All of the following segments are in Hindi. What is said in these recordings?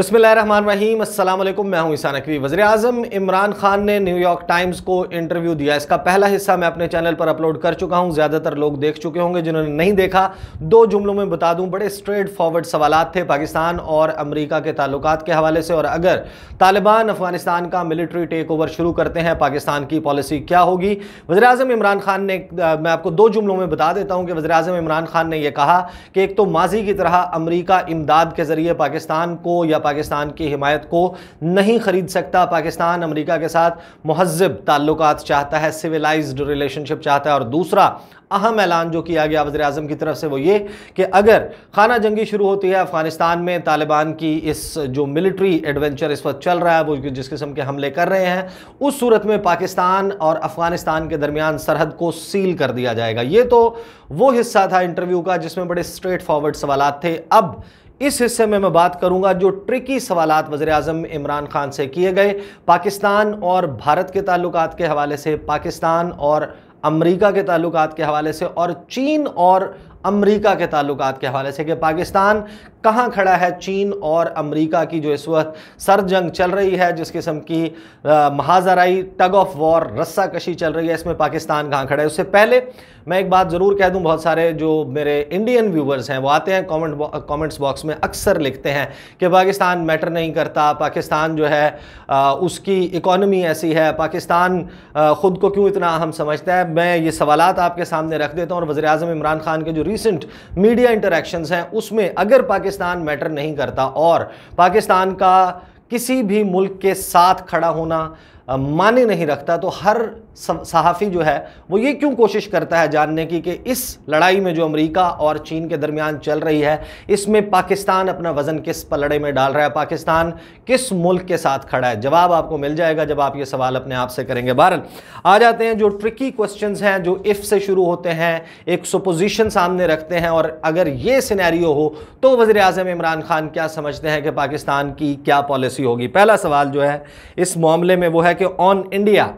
अस्सलाम वालेकुम मैं हूं ईसान नकवी वजी अजम इमरान खान ने न्यूयॉर्क टाइम्स को इंटरव्यू दिया इसका पहला हिस्सा मैं अपने चैनल पर अपलोड कर चुका हूं ज़्यादातर लोग देख चुके होंगे जिन्होंने नहीं देखा दो जुमलों में बता दूं बड़े स्ट्रेट फॉरवर्ड सवाल थे पाकिस्तान और अमरीका के ताल्लुक के हवाले से और अगर तालिबान अफगानिस्तान का मिलिट्री टेक ओवर शुरू करते हैं पाकिस्तान की पॉलिसी क्या होगी वजी अजम इमरान खान ने मैं आपको दो जुमलों में बता देता हूँ कि वजी अजम इमरान खान ने यह कहा कि एक तो माजी की तरह अमरीका इमदाद के ज़रिए पाकिस्तान को या पाकिस्तान की हिमायत को नहीं ख़रीद सकता पाकिस्तान अमेरिका के साथ महजब ताल्लुक चाहता है सिविलाइज रिलेशनशिप चाहता है और दूसरा अहम ऐलान जो किया गया वजी अजम की तरफ से वो ये कि अगर खाना जंगी शुरू होती है अफगानिस्तान में तालिबान की इस जो मिलिट्री एडवेंचर इस वक्त चल रहा है वो जिस किस्म के हमले कर रहे हैं उस सूरत में पाकिस्तान और अफगानिस्तान के दरमियान सरहद को सील कर दिया जाएगा ये तो वो हिस्सा था इंटरव्यू का जिसमें बड़े स्ट्रेट फॉरवर्ड सवाल थे अब इस हिस्से में मैं बात करूंगा जो ट्रिकी सवाल वजर अजम इमरान खान से किए गए पाकिस्तान और भारत के ताल्लुक के हवाले से पाकिस्तान और अमरीका के ताल्लुक के हवाले से और चीन और अमेरिका के ताल्लुक के हवाले से कि पाकिस्तान कहाँ खड़ा है चीन और अमेरिका की जो इस वक्त सर जंग चल रही है जिस किस्म की महाजराई टग ऑफ वॉर रस्सा कशी चल रही है इसमें पाकिस्तान कहाँ खड़ा है उससे पहले मैं एक बात ज़रूर कह दूँ बहुत सारे जो मेरे इंडियन व्यूवर्स हैं वो आते हैं कॉमेंट कॉमेंट्स बॉक्स में अक्सर लिखते हैं कि पाकिस्तान मैटर नहीं करता पाकिस्तान जो है आ, उसकी इकोनमी ऐसी है पाकिस्तान ख़ुद को क्यों इतना अहम समझता है मैं ये सवाल आपके सामने रख देता हूँ और वज़र अजम इमरान खान के जो रिसेंट मीडिया इंटरेक्शंस हैं उसमें अगर पाकिस्तान मैटर नहीं करता और पाकिस्तान का किसी भी मुल्क के साथ खड़ा होना माने नहीं रखता तो हर सहाफ़ी जो है वो ये क्यों कोशिश करता है जानने की कि इस लड़ाई में जो अमेरिका और चीन के दरमियान चल रही है इसमें पाकिस्तान अपना वज़न किस पलड़े में डाल रहा है पाकिस्तान किस मुल्क के साथ खड़ा है जवाब आपको मिल जाएगा जब आप ये सवाल अपने आप से करेंगे बहरल आ जाते हैं जो ट्रिकी क्वेश्चन हैं जो इफ़ से शुरू होते हैं एक सुपोजिशन सामने रखते हैं और अगर ये सिनेरियो हो तो वज़र अजम इमरान खान क्या समझते हैं कि पाकिस्तान की क्या पॉलिसी होगी पहला सवाल जो है इस मामले में वो है जाके on India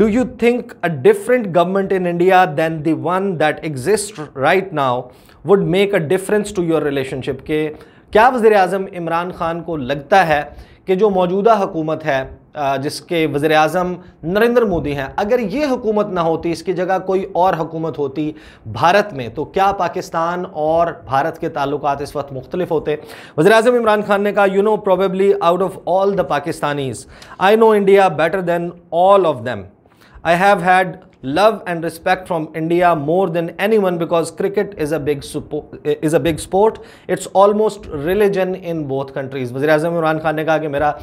do you think a different government in India than the one that exist right now would make a difference to your relationship के क्या वजीर अजम इमरान खान को लगता है कि जो मौजूदा हुकूमत है जिसके वजे अजम नरेंद्र मोदी हैं अगर ये हुकूमत ना होती इसकी जगह कोई और हुकूमत होती भारत में तो क्या पाकिस्तान और भारत के ताल्लुक इस वक्त मुख्तलिफ होते वज़र अजम इमरान खान ने कहा you know probably out of all the Pakistanis I know India better than all of them I have had love and respect from India more than anyone because cricket is a big is a big sport it's almost religion in both countries वज़र अजम इमरान खान ने कहा कि मेरा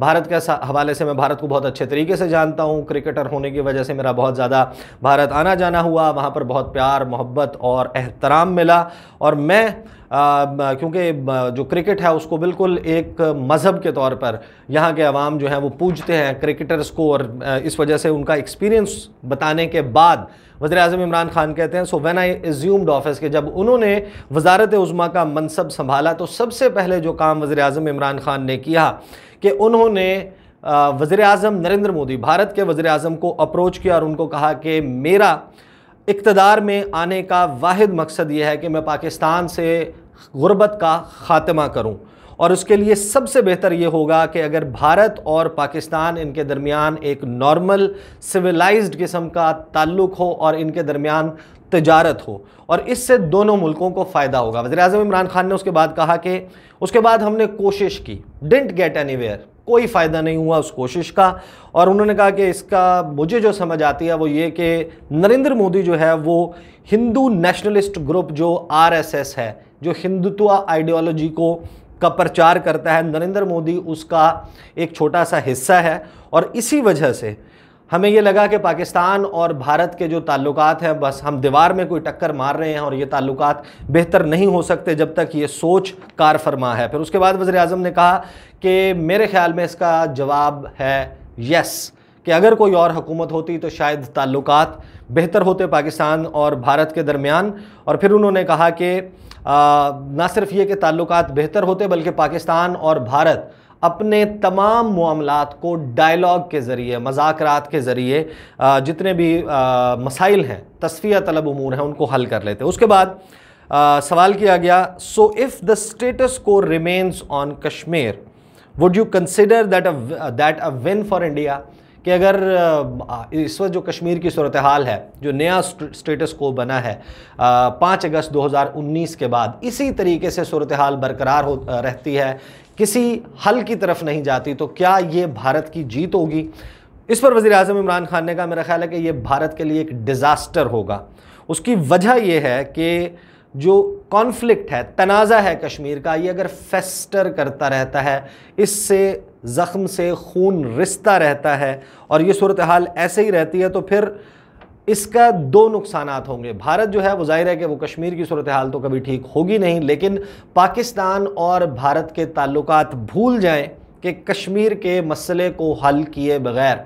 भारत के हवाले से मैं भारत को बहुत अच्छे तरीके से जानता हूँ क्रिकेटर होने की वजह से मेरा बहुत ज़्यादा भारत आना जाना हुआ वहाँ पर बहुत प्यार मोहब्बत और एहतराम मिला और मैं क्योंकि जो क्रिकेट है उसको बिल्कुल एक मज़हब के तौर पर यहाँ के आवाम जो है वो पूजते हैं क्रिकेटर्स को और इस वजह से उनका एक्सपीरियंस बताने के बाद वजर अजम इमरान खान कहते हैं so when I assumed office के जब उन्होंने वजारत उज़मा का मनसब संभाला तो सबसे पहले जो काम वजर अजम इमरान खान ने किया कि उन्होंने वज़र अजम नरेंद्र मोदी भारत के वज़र अजम को अप्रोच किया और उनको कहा कि मेरा इकतदार में आने का वाद मकसद ये है कि मैं पाकिस्तान से गुरबत का ख़ात्मा करूँ और उसके लिए सबसे बेहतर ये होगा कि अगर भारत और पाकिस्तान इनके दरमियान एक नॉर्मल सिविलाइज्ड किस्म का ताल्लुक हो और इनके दरमियान तजारत हो और इससे दोनों मुल्कों को फ़ायदा होगा वजे अजम इमरान खान ने उसके बाद कहा कि उसके बाद हमने कोशिश की डेंट गेट एनी कोई फ़ायदा नहीं हुआ उस कोशिश का और उन्होंने कहा कि इसका मुझे जो समझ आती है वो ये कि नरेंद्र मोदी जो है वो हिंदू नेशनलिस्ट ग्रुप जो आरएसएस है जो हिंदुत्व आइडियोलॉजी को का प्रचार करता है नरेंद्र मोदी उसका एक छोटा सा हिस्सा है और इसी वजह से हमें ये लगा कि पाकिस्तान और भारत के जो ताल्लुक हैं बस हम दीवार में कोई टक्कर मार रहे हैं और ये ताल्लुक बेहतर नहीं हो सकते जब तक ये सोच कार फरमा है फिर उसके बाद वज़र अजम ने कहा कि मेरे ख्याल में इसका जवाब है यस कि अगर कोई और हुकूमत होती तो शायद ताल्लुक बेहतर होते पाकिस्तान और भारत के दरमियान और फिर उन्होंने कहा कि ना सिर्फ ये कि ताल्लुक बेहतर होते बल्कि पाकिस्तान और भारत अपने तमाम मामला को डायलॉग के ज़रिए मजाक के ज़रिए जितने भी मसाइल हैं तस्फिया तलब अमूर हैं उनको हल कर लेते हैं उसके बाद आ, सवाल किया गया so if the status quo remains on Kashmir would you consider that that a win for India कि अगर इस वक्त जो कश्मीर की सूरत हाल है जो नया स्टेटस को बना है पाँच अगस्त 2019 के बाद इसी तरीके से सूरत हाल बरकरार हो रहती है किसी हल की तरफ नहीं जाती तो क्या ये भारत की जीत होगी इस पर वजी अजम इमरान खान ने कहा मेरा ख्याल है कि ये भारत के लिए एक डिज़ास्टर होगा उसकी वजह यह है कि जो कॉन्फ्लिक्ट है तनाज़ा है कश्मीर का ये अगर फेस्टर करता रहता है इससे ज़ख़्म से खून रिश्ता रहता है और ये सूरत हाल ऐसे ही रहती है तो फिर इसका दो नुकसान होंगे भारत जो है वो जाहिर है कि वो कश्मीर की सूरत हाल तो कभी ठीक होगी नहीं लेकिन पाकिस्तान और भारत के ताल्लुक भूल जाएँ कि कश्मीर के मसले को हल किए बगैर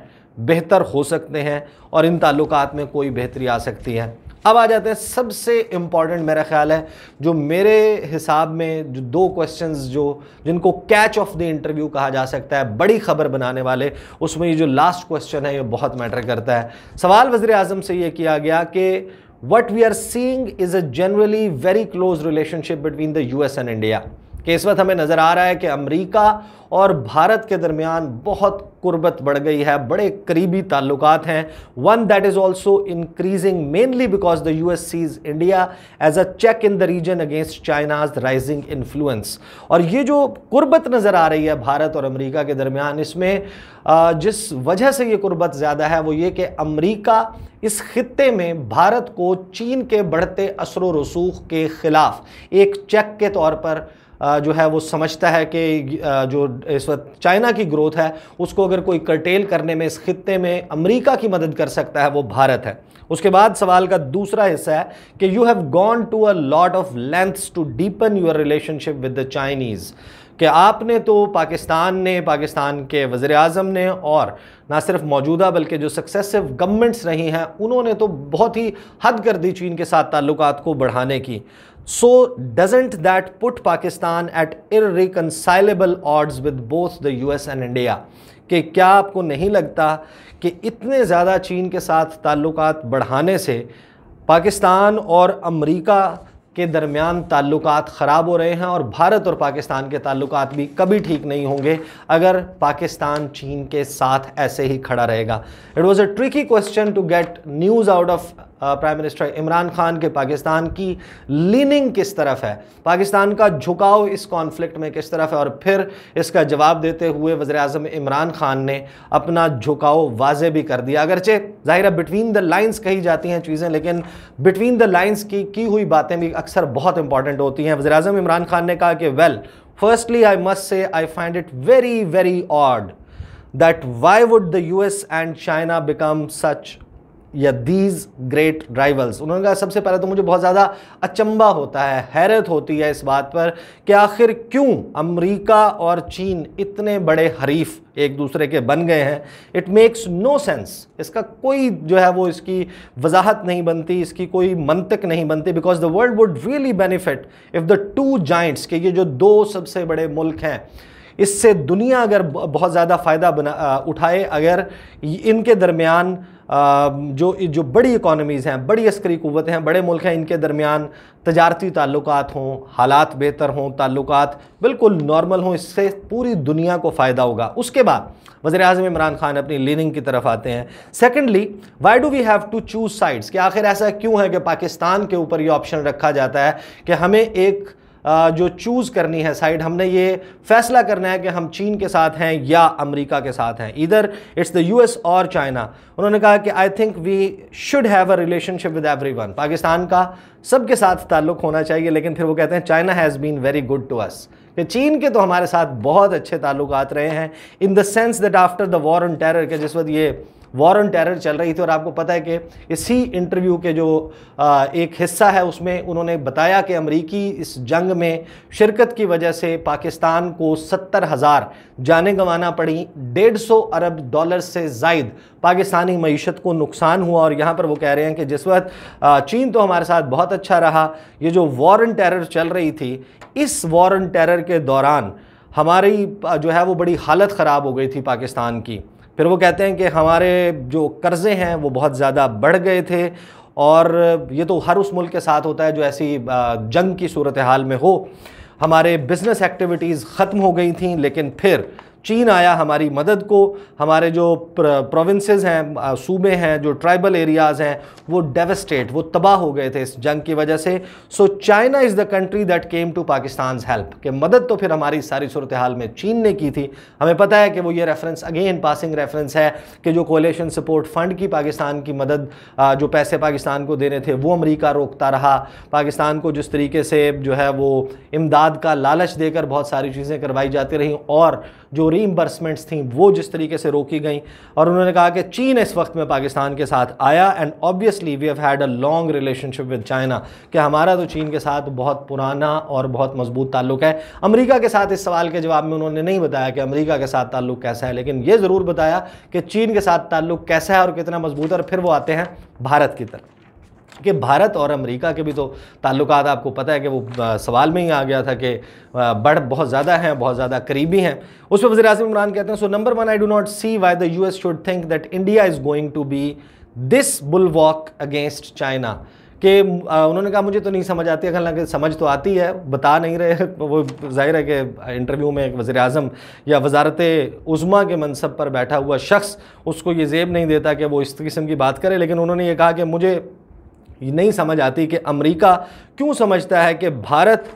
बेहतर हो सकते हैं और इन ताल्लुक में कोई बेहतरी आ सकती है अब आ जाते हैं सबसे इम्पॉर्टेंट मेरा ख्याल है जो मेरे हिसाब में जो दो क्वेश्चंस जो जिनको कैच ऑफ द इंटरव्यू कहा जा सकता है बड़ी खबर बनाने वाले उसमें ये जो लास्ट क्वेश्चन है ये बहुत मैटर करता है सवाल वजी अजम से ये किया गया कि what we are seeing is a generally very close relationship between the U S and India कि इस वक्त हमें नज़र आ रहा है कि अमेरिका और भारत के दरमियान बहुत कुर्बत बढ़ गई है बड़े करीबी ताल्लुक हैं one that is also increasing mainly because the U S sees India as a check in the region against China's rising influence और ये जो कुर्बत नज़र आ रही है भारत और अमरीका के दरमियान इसमें जिस वजह से ये कुर्बत ज़्यादा है वो ये कि अमरीका इस खत्े में भारत को चीन के बढ़ते असर रसूख के ख़िलाफ़ एक चेक के तौर पर जो है वो समझता है कि जो इस वक्त चाइना की ग्रोथ है उसको अगर कोई कर्टेल करने में इस खत्े में अमेरिका की मदद कर सकता है वो भारत है उसके बाद सवाल का दूसरा हिस्सा है कि you have gone to a lot of lengths to deepen your relationship with the Chinese कि आपने तो पाकिस्तान ने पाकिस्तान के वज़र अजम ने और ना सिर्फ मौजूदा बल्कि जो सक्सेसिव गवर्नमेंट्स रही हैं उन्होंने तो बहुत ही हद कर दी चीन के साथ ताल्लुक को बढ़ाने की So doesn't that put Pakistan at irreconcilable odds with both the US and India? कि क्या आपको नहीं लगता कि इतने ज़्यादा चीन के साथ ताल्लुकात बढ़ाने से पाकिस्तान और अमेरिका के दरमियान ताल्लुकात ख़राब हो रहे हैं और भारत और पाकिस्तान के ताल्लुकात भी कभी ठीक नहीं होंगे अगर पाकिस्तान चीन के साथ ऐसे ही खड़ा रहेगा it was a tricky question to get news out of prime minister Imran Khan के पाकिस्तान की लीनिंग किस तरफ है पाकिस्तान का झुकाव इस कॉन्फ्लिक्ट में किस तरफ है और फिर इसका जवाब देते हुए वज़र अजम इमरान खान ने अपना झुकाव वाज भी कर दिया अगरचे ज़ाहिर है बिटवीन द लाइन्स कही जाती हैं चीज़ें लेकिन बिटवीन द लाइन्स की की हुई बातें भी अक्सर बहुत इंपॉर्टेंट होती हैं वज़र अजम इमरान खान ने कहा कि well firstly I must say I find it very very odd that why would the U S and China become such या दीज ग्रेट ड्राइवल्स उन्होंने कहा सबसे पहले तो मुझे बहुत ज़्यादा अचंबा होता है हैरत होती है इस बात पर कि आखिर क्यों अमेरिका और चीन इतने बड़े हरीफ एक दूसरे के बन गए हैं इट मेक्स नो सेंस इसका कोई जो है वो इसकी वजाहत नहीं बनती इसकी कोई मंतक नहीं बनती because the world would really benefit if the two giants के ये जो दो सबसे बड़े मुल्क हैं इससे दुनिया अगर बहुत ज़्यादा फ़ायदा बना उठाए अगर इनके दरमियान जो जो बड़ी इकानमीज़ हैं बड़ी अस्करी क़वतें हैं बड़े मुल्क हैं इनके दरमियान तजारती ताल्लुक हों हालात बेहतर हों ताल्लुक बिल्कुल नॉर्मल हों इससे पूरी दुनिया को फ़ायदा होगा उसके बाद वज़र अजम इमरान खान अपनी लीनिंग की तरफ आते हैं secondly why do we have to choose sides कि आखिर ऐसा क्यों है कि पाकिस्तान के ऊपर ये ऑप्शन रखा जाता है कि हमें एक जो चूज़ करनी है साइड हमने ये फैसला करना है कि हम चीन के साथ हैं या अमेरिका के साथ हैं इधर इट्स द यूएस और चाइना उन्होंने कहा कि I think we should have a relationship with everyone Pakistan का सबके साथ ताल्लुक होना चाहिए लेकिन फिर वो कहते हैं China has been very good to us कि चीन के तो हमारे साथ बहुत अच्छे ताल्लुक रहे हैं in the sense that after the war on terror के जिस वक्त ये वॉर ऑन टेरर चल रही थी और आपको पता है कि इसी इंटरव्यू के जो आ, एक हिस्सा है उसमें उन्होंने बताया कि अमरीकी इस जंग में शिरकत की वजह से पाकिस्तान को सत्तर हज़ार जाने गंवाना पड़ी डेढ़ सौ अरब डॉलर से जायद पाकिस्तानी मीशत को नुकसान हुआ और यहाँ पर वो कह रहे हैं कि जिस वक्त चीन तो हमारे साथ बहुत अच्छा रहा ये जो वॉर ऑन टेरर चल रही थी इस वॉर ऑन टेरर के दौरान हमारी जो है वो बड़ी हालत ख़राब हो गई थी पाकिस्तान की फिर वो कहते हैं कि हमारे जो कर्ज़े हैं वो बहुत ज़्यादा बढ़ गए थे और ये तो हर उस मुल्क के साथ होता है जो ऐसी जंग की सूरत हाल में हो हमारे बिज़नेस एक्टिविटीज़ ख़त्म हो गई थी लेकिन फिर चीन आया हमारी मदद को हमारे जो प्रोविंसेस हैं सूबे हैं जो ट्राइबल एरियाज़ हैं वो डेवस्टेट वो तबाह हो गए थे इस जंग की वजह से so China is the country that came to Pakistan help कि मदद तो फिर हमारी सारी सूरत हाल में चीन ने की थी हमें पता है कि वो ये रेफरेंस अगेन पासिंग रेफरेंस है कि जो कोलेशन सपोर्ट फंड की पाकिस्तान की मदद जो पैसे पाकिस्तान को देने थे वो अमरीका रोकता रहा पाकिस्तान को जिस तरीके से जो है वो इमदाद का लालच देकर बहुत सारी चीज़ें करवाई जाती रहीं और जो जो थी वो जिस तरीके से रोकी गई और उन्होंने कहा कि चीन इस वक्त में पाकिस्तान के साथ आया and obviously we have had a long relationship with China कि हमारा तो चीन के साथ बहुत पुराना और बहुत मजबूत ताल्लुक है अमरीका के साथ इस सवाल के जवाब में उन्होंने नहीं बताया कि अमरीका के साथ ताल्लुक कैसा है लेकिन ये ज़रूर बताया कि चीन के साथ ताल्लुक कैसा है और कितना मजबूत है और फिर वो आते हैं भारत की तरफ कि भारत और अमेरिका के भी तो ताल्लुक आपको पता है कि वो सवाल में ही आ गया था कि बढ़ बहुत ज़्यादा हैं बहुत ज़्यादा करीबी हैं उस पर वजी अजम इमरान कहते हैं so number one I do not see why the U S should think that India is going to be this bulwark against China कि उन्होंने कहा मुझे तो नहीं समझ आती है हालांकि समझ तो आती है बता नहीं रहे वो जाहिर है कि इंटरव्यू में एक वज़ी अजम या वजारत उज़मा के मनसब पर बैठा हुआ शख्स उसको ये जेब नहीं देता कि वो इस किस्म की बात करे लेकिन उन्होंने ये कहा कि मुझे ये नहीं समझ आती कि अमेरिका क्यों समझता है कि भारत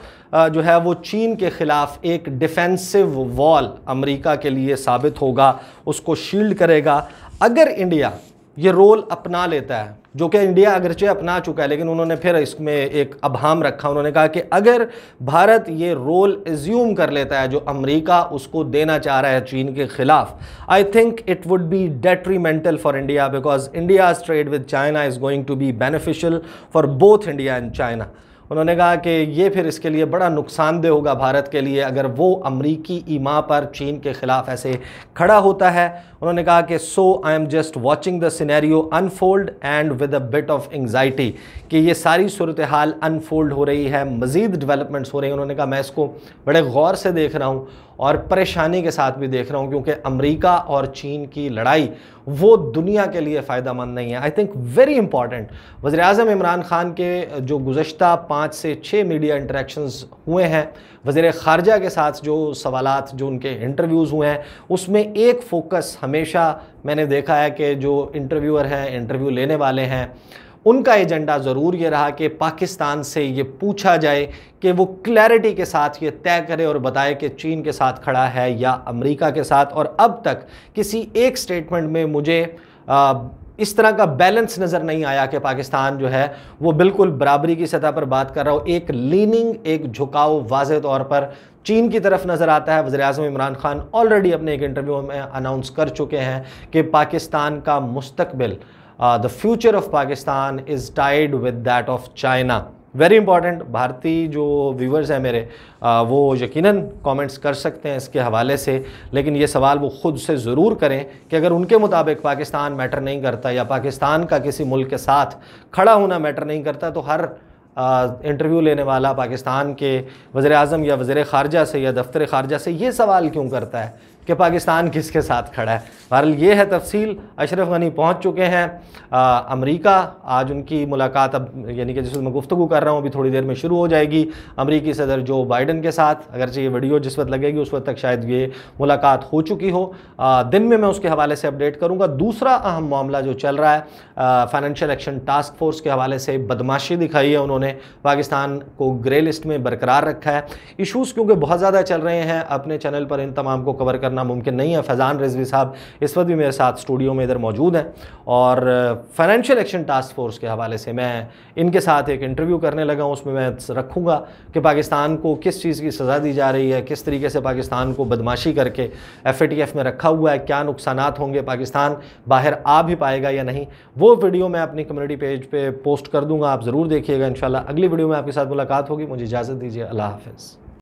जो है वो चीन के ख़िलाफ़ एक डिफेंसिव वॉल अमेरिका के लिए साबित होगा उसको शील्ड करेगा अगर इंडिया ये रोल अपना लेता है जो कि इंडिया अगरचे अपना चुका है लेकिन उन्होंने फिर इसमें एक अभाम रखा उन्होंने कहा कि अगर भारत ये रोल एज्यूम कर लेता है जो अमेरिका उसको देना चाह रहा है चीन के ख़िलाफ़ I think it would be detrimental for India because India's trade with China is going to be beneficial for both India and China उन्होंने कहा कि ये फिर इसके लिए बड़ा नुकसानदेह होगा भारत के लिए अगर वो अमरीकी ईमा पर चीन के ख़िलाफ़ ऐसे खड़ा होता है उन्होंने कहा कि so I am just watching the scenario unfold and with a bit of anxiety कि ये सारी सूरत हाल अनफोल्ड हो रही है मज़ीद डेवलपमेंट्स हो रही हैं उन्होंने कहा मैं इसको बड़े गौर से देख रहा हूँ और परेशानी के साथ भी देख रहा हूँ क्योंकि अमरीका और चीन की लड़ाई वो दुनिया के लिए फ़ायदा मंद नहीं है आई थिंक वेरी इंपॉर्टेंट वज़ी अजम इमरान ख़ान के जो गुज्त पाँच से छः मीडिया इंटरेक्शंस हुए हैं वज़ी ख़ारजा के साथ जो सवाल जो उनके इंटरव्यूज़ हुए हैं उसमें एक फ़ोकस हमेशा मैंने देखा है कि जो इंटरव्यूअर हैं इंटरव्यू लेने वाले हैं उनका एजेंडा ज़रूर ये रहा कि पाकिस्तान से ये पूछा जाए कि वो क्लैरिटी के साथ ये तय करे और बताए कि चीन के साथ खड़ा है या अमेरिका के साथ और अब तक किसी एक स्टेटमेंट में मुझे आ, इस तरह का बैलेंस नज़र नहीं आया कि पाकिस्तान जो है वो बिल्कुल बराबरी की सतह पर बात कर रहा हो एक लीनिंग एक झुकाव वाज तौर पर चीन की तरफ नज़र आता है वजे अजम इमरान खान ऑलरेडी अपने एक इंटरव्यू में अनाउंस कर चुके हैं कि पाकिस्तान का मुस्तबिल Uh, the future of Pakistan is tied with that of China. Very important भारतीय जो व्यूवर्स हैं मेरे आ, uh, वो यकीनन कमेंट्स कर सकते हैं इसके हवाले से लेकिन ये सवाल वो ख़ुद से ज़रूर करें कि अगर उनके मुताबिक पाकिस्तान मैटर नहीं करता या पाकिस्तान का किसी मुल्क के साथ खड़ा होना मैटर नहीं करता तो हर इंटरव्यू uh, लेने वाला पाकिस्तान के वज़र अजम या वज़र ख़ारजा से या दफ्तर ख़ारजा से ये सवाल क्यों करता है कि पाकिस्तान किसके साथ खड़ा है बहरहाल ये है तफसील अशरफ गनी पहुँच चुके हैं अमरीका आज उनकी मुलाकात अब यानी कि जिस वक्त मैं गुफ्तु कर रहा हूँ अभी थोड़ी देर में शुरू हो जाएगी अमरीकी सदर जो बाइडन के साथ अगरचे ये वीडियो जिस वक्त लगेगी उस वक्त तक शायद ये मुलाकात हो चुकी हो आ, दिन में मैं उसके हवाले से अपडेट करूँगा दूसरा अहम मामला जो चल रहा है फाइनेंशियल एक्शन टास्क फोर्स के हवाले से बदमाशी दिखाई है उन्होंने पाकिस्तान को ग्रे लिस्ट में बरकरार रखा है इशूज़ क्योंकि बहुत ज़्यादा चल रहे हैं अपने चैनल पर इन तमाम को कवर कर करना मुमकिन नहीं है फैज़ान रिजवी साहब इस वक्त भी मेरे साथ स्टूडियो में इधर मौजूद हैं और फाइनेंशियल एक्शन टास्क फोर्स के हवाले से मैं इनके साथ एक इंटरव्यू करने लगा हूँ उसमें मैं रखूँगा कि पाकिस्तान को किस चीज़ की सज़ा दी जा रही है किस तरीके से पाकिस्तान को बदमाशी करके एफ में रखा हुआ है क्या नुकसान होंगे पाकिस्तान बाहर आ भी पाएगा या नहीं वो वीडियो मैं अपनी कम्युनिटी पेज पर पोस्ट कर दूँगा आप ज़रूर देखिएगा इन अगली वीडियो में आपके साथ मुलाकात होगी मुझे इजाज़त दीजिए अल्लाह हाफिज़